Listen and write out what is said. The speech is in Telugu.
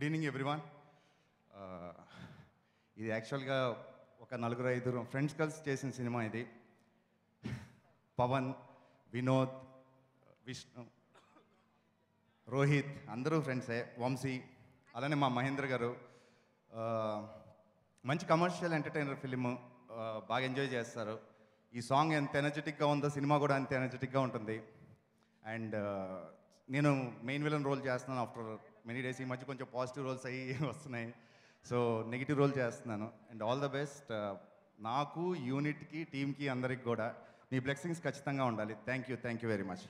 గుడ్ ఈవినింగ్ ఎవ్రీవాన్ ఇది యాక్చువల్గా ఒక నలుగురు ఐదుగురు ఫ్రెండ్స్ కలిసి చేసిన సినిమా ఇది పవన్ వినోద్ విష్ణు రోహిత్ అందరూ ఫ్రెండ్సే వంశీ అలానే మా మహేంద్ర గారు మంచి కమర్షియల్ ఎంటర్టైనర్ ఫిలిం బాగా ఎంజాయ్ చేస్తారు ఈ సాంగ్ ఎంత ఎనర్జెటిక్గా ఉందో సినిమా కూడా అంత ఎనర్జెటిక్గా ఉంటుంది అండ్ నేను మెయిన్ విలన్ రోల్ చేస్తున్నాను ఆఫ్టర్ మెనీ డేస్ ఈ మధ్య కొంచెం పాజిటివ్ రోల్స్ అయ్యి వస్తున్నాయి సో నెగిటివ్ రోల్ చేస్తున్నాను అండ్ ఆల్ ద బెస్ట్ నాకు యూనిట్కి టీమ్కి అందరికి కూడా మీ బ్లెస్సింగ్స్ ఖచ్చితంగా ఉండాలి thank you thank you very much